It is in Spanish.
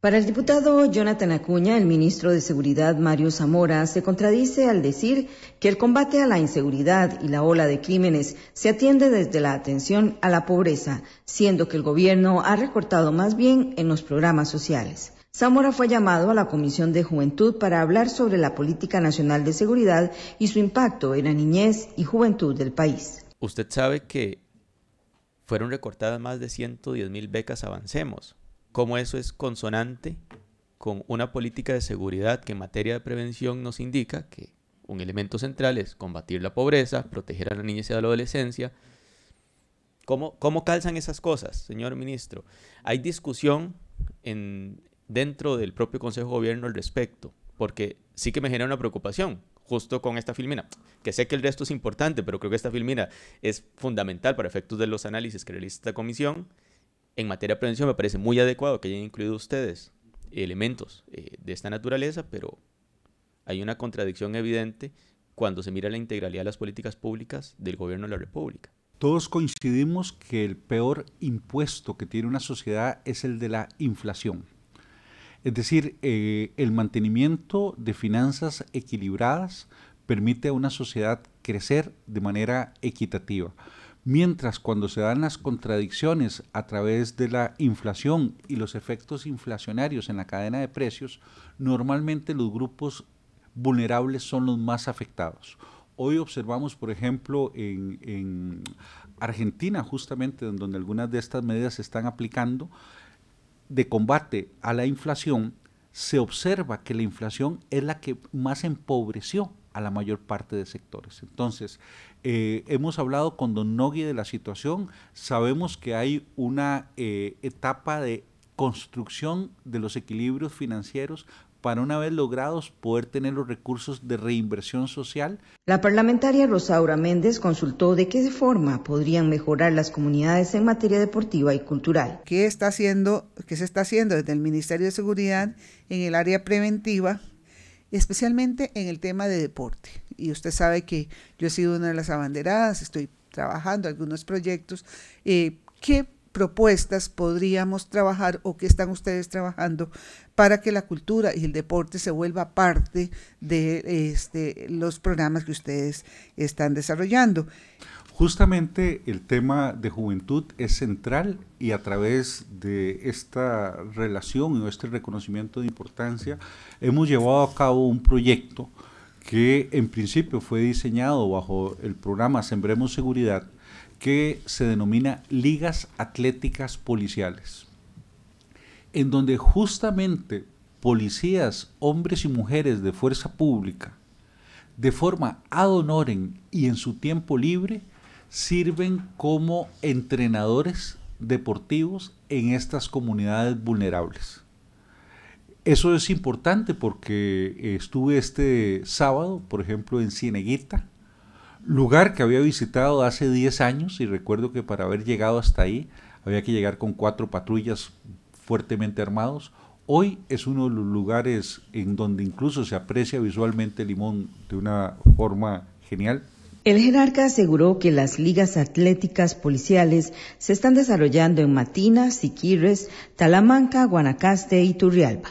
Para el diputado Jonathan Acuña, el ministro de Seguridad Mario Zamora se contradice al decir que el combate a la inseguridad y la ola de crímenes se atiende desde la atención a la pobreza, siendo que el gobierno ha recortado más bien en los programas sociales. Zamora fue llamado a la Comisión de Juventud para hablar sobre la Política Nacional de Seguridad y su impacto en la niñez y juventud del país. Usted sabe que fueron recortadas más de 110 mil becas Avancemos cómo eso es consonante con una política de seguridad que en materia de prevención nos indica que un elemento central es combatir la pobreza, proteger a la niñez y a la adolescencia. ¿Cómo, calzan esas cosas, señor ministro? Hay discusión dentro del propio Consejo de Gobierno al respecto, porque sí que me genera una preocupación justo con esta filmina, que sé que el resto es importante, pero creo que esta filmina es fundamental para efectos de los análisis que realiza esta comisión en materia de prevención me parece muy adecuado que hayan incluido ustedes elementos eh, de esta naturaleza, pero hay una contradicción evidente cuando se mira la integralidad de las políticas públicas del gobierno de la República. Todos coincidimos que el peor impuesto que tiene una sociedad es el de la inflación. Es decir, eh, el mantenimiento de finanzas equilibradas permite a una sociedad crecer de manera equitativa. Mientras cuando se dan las contradicciones a través de la inflación y los efectos inflacionarios en la cadena de precios, normalmente los grupos vulnerables son los más afectados. Hoy observamos, por ejemplo, en, Argentina, justamente donde algunas de estas medidas se están aplicando, de combate a la inflación, se observa que la inflación es la que más empobreció a la mayor parte de sectores. Entonces, eh, hemos hablado con Don Nogui de la situación, sabemos que hay una eh, etapa de construcción de los equilibrios financieros para una vez logrados poder tener los recursos de reinversión social. La parlamentaria Rosaura Méndez consultó de qué forma podrían mejorar las comunidades en materia deportiva y cultural. ¿Qué, está haciendo, qué se está haciendo desde el Ministerio de Seguridad en el área preventiva especialmente en el tema de deporte. Y usted sabe que yo he sido una de las abanderadas, estoy trabajando algunos proyectos. Eh, ¿Qué propuestas podríamos trabajar o qué están ustedes trabajando para que la cultura y el deporte se vuelva parte de este, los programas que ustedes están desarrollando? Justamente el tema de juventud es central y a través de esta relación o este reconocimiento de importancia hemos llevado a cabo un proyecto que en principio fue diseñado bajo el programa Sembremos Seguridad que se denomina Ligas Atléticas Policiales, en donde justamente policías, hombres y mujeres de fuerza pública, de forma ad honorem y en su tiempo libre, sirven como entrenadores deportivos en estas comunidades vulnerables. Eso es importante porque estuve este sábado, por ejemplo, en Cieneguita, lugar que había visitado hace 10 años y recuerdo que para haber llegado hasta ahí había que llegar con cuatro patrullas fuertemente armados. Hoy es uno de los lugares en donde incluso se aprecia visualmente Limón de una forma genial. El jerarca aseguró que las ligas atléticas policiales se están desarrollando en Matina, Siquirres, Talamanca, Guanacaste y Turrialba.